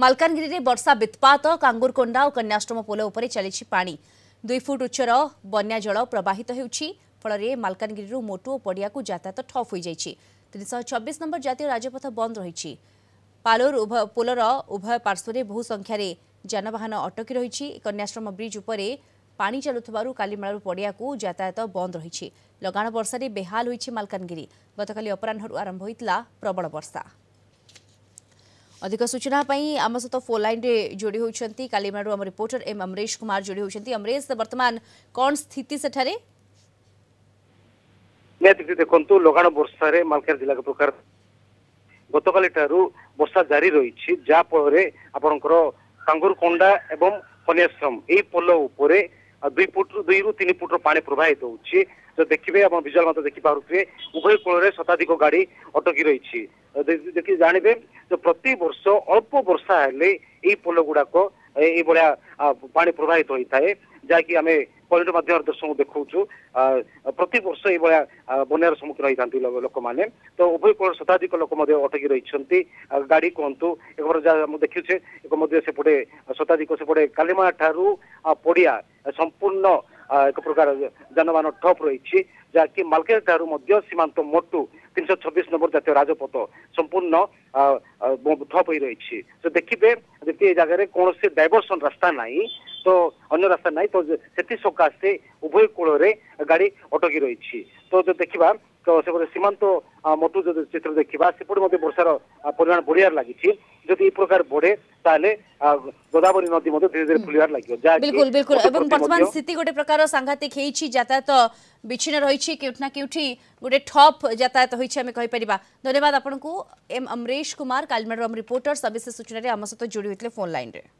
ମାଲକାନଗିରିରେ ବର୍ଷା ବିତ୍ପାତ କାଙ୍ଗୁରକୋଣ୍ଡା ଓ କନ୍ୟାଷ୍ଟମ ପୋଲ ଉପରେ ଚାଲିଛି ପାଣି ଦୁଇ ଫୁଟ ଉଚ୍ଚର ବନ୍ୟା ଜଳ ପ୍ରବାହିତ ହେଉଛି ଫଳରେ ମାଲକାନଗିରିରୁ ମୋଟୁ ଓ ପଡ଼ିଆକୁ ଯାତାୟାତ ଠପ୍ ହୋଇଯାଇଛି ତିନିଶହ ଛବିଶ ନମ୍ବର ଜାତୀୟ ରାଜପଥ ବନ୍ଦ ରହିଛି ପାଲୋର ଉଭୟ ପୋଲର ଉଭୟ ପାର୍ଶ୍ୱରେ ବହୁ ସଂଖ୍ୟାରେ ଯାନବାହନ ଅଟକି ରହିଛି କନ୍ୟାଶ୍ରମ ବ୍ରିଜ୍ ଉପରେ ପାଣି ଚାଲୁଥିବାରୁ କାଲିମେଳାରୁ ପଡ଼ିଆକୁ ଯାତାୟାତ ବନ୍ଦ ରହିଛି ଲଗାଣ ବର୍ଷାରେ ବେହାଲ ହୋଇଛି ମାଲକାନଗିରି ଗତକାଲି ଅପରାହ୍ନରୁ ଆରମ୍ଭ ହୋଇଥିଲା ପ୍ରବଳ ବର୍ଷା अधिक सूचना आम सहित फोन लाइन में जोड़ी होती कालीमारू आम रिपोर्टर एम अमरेश कुमार जोड़ी होती अमरेश बर्तमान कौन स्थिति सेठारे ନିହାତି ଦେଖନ୍ତୁ ଲଗାଣ ବର୍ଷାରେ ମାଲକାନଗିରି ଜିଲ୍ଲା ପ୍ରକାର ଗତକାଲି ଠାରୁ ବର୍ଷା ଜାରି ରହିଛି ଯାହାଫଳରେ ଆପଣଙ୍କର ସାଙ୍ଗୁରକୋଣ୍ଡା ଏବଂ କନ୍ୟାଶ୍ରମ ଏହି ପୋଲ ଉପରେ ଦୁଇ ଫୁଟରୁ ଦୁଇରୁ ତିନି ଫୁଟର ପାଣି ପ୍ରବାହିତ ହେଉଛି ତ ଦେଖିବେ ଆପଣ ଭିଜୁଆଲ ମଧ୍ୟ ଦେଖିପାରୁଥିବେ ଉଭୟ କୂଳରେ ଶତାଧିକ ଗାଡି ଅଟକି ରହିଛି ଦେଖି ଜାଣିବେ ଯେ ପ୍ରତିବର୍ଷ ଅଳ୍ପ ବର୍ଷା ହେଲେ ଏଇ ପୋଲ ଗୁଡାକ ଏଇଭଳିଆ ପାଣି ପ୍ରବାହିତ ହୋଇଥାଏ ଯାହାକି ଆମେ ପଲିଟ ମାଧ୍ୟମରେ ଦର୍ଶକଙ୍କୁ ଦେଖାଉଛୁ ପ୍ରତିବର୍ଷ ଏଇଭଳିଆ ବନ୍ୟାର ସମ୍ମୁଖୀନ ହୋଇଥାନ୍ତି ଲୋକମାନେ ତ ଉଭୟ କୋଣ ଶତାଧିକ ଲୋକ ମଧ୍ୟ ଅଟକି ରହିଛନ୍ତି ଗାଡ଼ି କୁହନ୍ତୁ ଏବେର ଯାହା ମୁଁ ଦେଖିଛେ ଏକ ମଧ୍ୟ ସେପଟେ ଶତାଧିକ ସେପଟେ କାଲିମା ଠାରୁ ପଡ଼ିଆ ସମ୍ପୂର୍ଣ୍ଣ ଏକ ପ୍ରକାର ଯାନବାହନ ଠପ୍ ରହିଛି ଯାହାକି ମାଲକାନଗିରି ଠାରୁ ମଧ୍ୟ ସୀମାନ୍ତ ମୋଟୁ ତିନିଶହ ଛବିଶ ନମ୍ବର ଜାତୀୟ ରାଜପଥ ସମ୍ପୂର୍ଣ୍ଣ ଠପ୍ ହୋଇ ରହିଛି ସେ ଦେଖିବେ ଯଦି ଏ ଜାଗାରେ କୌଣସି ଡାଇଭର୍ସନ ରାସ୍ତା ନାହିଁ তো অন্য রাস্তা নাই তো ସେଥି ସକାଶେ ଉଭୟ କୂଳରେ ଗାଡି ଅଟକି ରହିଛି ତ ଯଦି ଦେଖିବା ତ ସେପଟେ ସୀମାନ୍ତ ମଟୁ ଯଦି ଚିତ୍ର ଦେଖିବା ସେପଟେ ମଧ୍ୟ ବର୍ଷାର ପରିମାଣ ବଢିବାରେ ଲାଗିଛି ଯଦି এই প্রকার বড়ে তাহলে গোদাবরী নদী মধ্যে ধীরে ধীরে ফুলিবার লাগিব যা বিলকুল বিলকুল এবং বর্তমান স্থিতি গোটে প্রকার সাংঘাতিক হেইছি যাতায়াত বিচ্ছিন্ন রয়েছে কেউঠি না কেউঠি গোটে ঠপ যাতায়াত হয়েছে আমি কইপারিবা ধন্যবাদ আপনার এম অমরেশ কুমার কালমেড় রিপোর্টর সবিশেষ সূচনার আম সহ যোড়ি হয়েছে ফোন লাইন্রে